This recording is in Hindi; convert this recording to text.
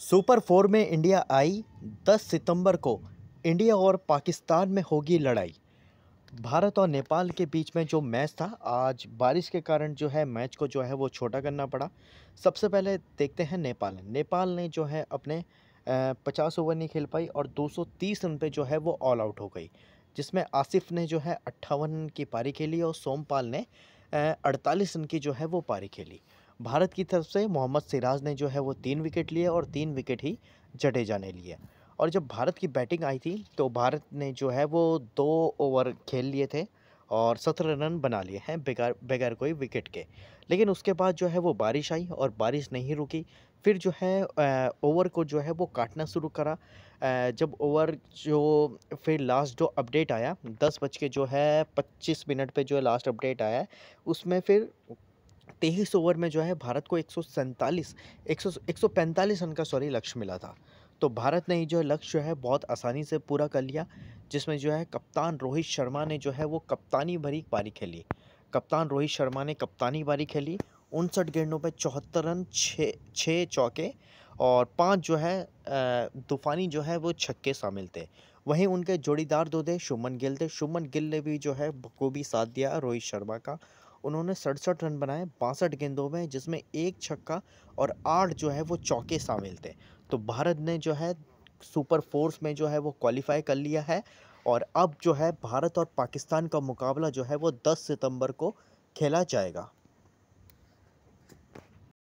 सुपर फोर में इंडिया आई 10 सितंबर को इंडिया और पाकिस्तान में होगी लड़ाई भारत और नेपाल के बीच में जो मैच था आज बारिश के कारण जो है मैच को जो है वो छोटा करना पड़ा सबसे पहले देखते हैं नेपाल नेपाल ने जो है अपने पचास ओवर नहीं खेल पाई और 230 रन पे जो है वो ऑल आउट हो गई जिसमें आसिफ ने जो है अट्ठावन की पारी खेली और सोमपाल ने अड़तालीस रन की जो है वो पारी खेली भारत की तरफ से मोहम्मद सिराज ने जो है वो तीन विकेट लिए और तीन विकेट ही जडेजा ने लिए और जब भारत की बैटिंग आई थी तो भारत ने जो है वो दो ओवर खेल लिए थे और सत्रह रन बना लिए हैं बगैर बगैर कोई विकेट के लेकिन उसके बाद जो है वो बारिश आई और बारिश नहीं रुकी फिर जो है ओवर को जो है वो काटना शुरू करा जब ओवर जो फिर लास्ट जो अपडेट आया दस बज के जो है पच्चीस मिनट पे जो है लास्ट अपडेट आया उसमें फिर तेईस ओवर में जो है भारत को एक सौ सैंतालीस एक सौ एक सौ पैंतालीस रन का सॉरी लक्ष्य मिला था तो भारत ने जो लक्ष्य जो है बहुत आसानी से पूरा कर लिया जिसमें जो है कप्तान रोहित शर्मा ने जो है वो कप्तानी भरी पारी खेली कप्तान रोहित शर्मा ने कप्तानी पारी खेली उनसठ गेंदों पर चौहत्तर रन छः छः चौके और पांच जो है तूफानी जो है वो छक्के शामिल थे वहीं उनके जोड़ीदार दो थे शुभमन गिल थे शुभमन गिल ने भी जो है बखूबी साथ दिया रोहित शर्मा का उन्होंने सड़सठ रन बनाए बासठ गेंदों में जिसमें एक छक्का और आठ जो है वो चौके शामिल थे तो भारत ने जो है सुपर फोर्स में जो है वो क्वालिफाई कर लिया है और अब जो है भारत और पाकिस्तान का मुकाबला जो है वो 10 सितंबर को खेला जाएगा